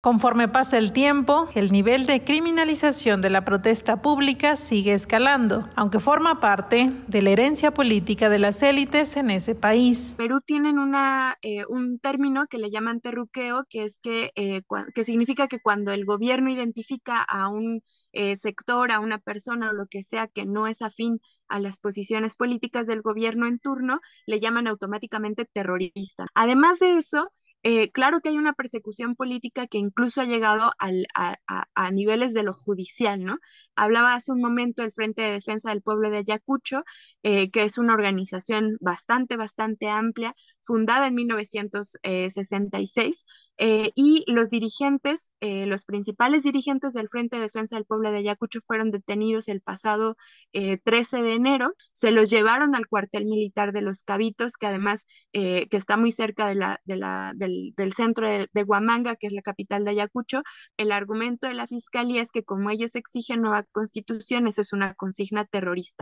Conforme pasa el tiempo, el nivel de criminalización de la protesta pública sigue escalando, aunque forma parte de la herencia política de las élites en ese país. Perú tienen una, eh, un término que le llaman terruqueo, que es que, eh, que significa que cuando el gobierno identifica a un eh, sector, a una persona o lo que sea que no es afín a las posiciones políticas del gobierno en turno, le llaman automáticamente terrorista. Además de eso, eh, claro que hay una persecución política que incluso ha llegado al, a, a, a, niveles de lo judicial, ¿no? Hablaba hace un momento el Frente de Defensa del Pueblo de Ayacucho, eh, que es una organización bastante, bastante amplia, fundada en 1966, eh, y los dirigentes, eh, los principales dirigentes del Frente de Defensa del Pueblo de Ayacucho fueron detenidos el pasado 13 de enero, se los llevaron al cuartel militar de Los Cabitos, que además que está muy cerca de la, del, centro de, Guamanga Huamanga, que es la capital de Ayacucho. El argumento de la Fiscalía es que como ellos exigen nueva constitución, es una consigna terrorista.